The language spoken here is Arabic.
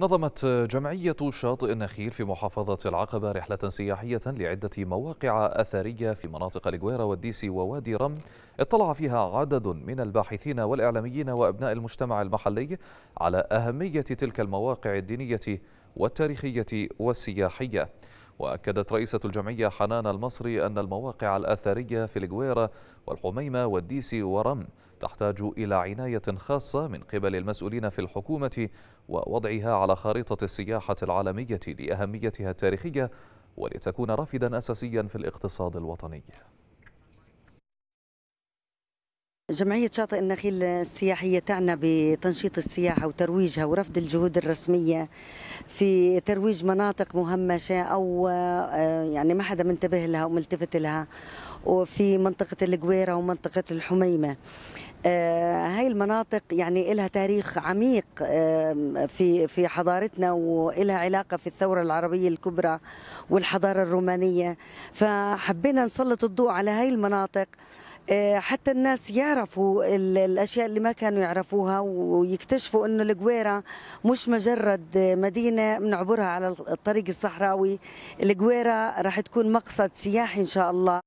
نظمت جمعية شاطئ النخيل في محافظة العقبة رحلة سياحية لعدة مواقع أثرية في مناطق الجويرة والديسي ووادي رم اطلع فيها عدد من الباحثين والإعلاميين وأبناء المجتمع المحلي على أهمية تلك المواقع الدينية والتاريخية والسياحية وأكدت رئيسة الجمعية حنان المصري أن المواقع الأثرية في الجويرة والحميمة والديسي ورم تحتاج إلى عناية خاصة من قبل المسؤولين في الحكومة ووضعها على خريطة السياحة العالمية لأهميتها التاريخية ولتكون رافدا أساسيا في الاقتصاد الوطني جمعية شاطئ النخيل السياحية تعنى بتنشيط السياحة وترويجها ورفض الجهود الرسمية في ترويج مناطق مهمشة أو آه، يعني ما حدا منتبه لها وملتفت لها وفي منطقة القويرة ومنطقة الحميمة آه، هاي المناطق يعني لها تاريخ عميق في في حضارتنا ولها علاقة في الثورة العربية الكبرى والحضارة الرومانية فحبينا نسلط الضوء على هاي المناطق آه، حتى الناس يعرفوا الاشياء اللي ما كانوا يعرفوها ويكتشفوا انه القويره مش مجرد مدينه بنعبرها على الطريق الصحراوي القويره راح تكون مقصد سياحي ان شاء الله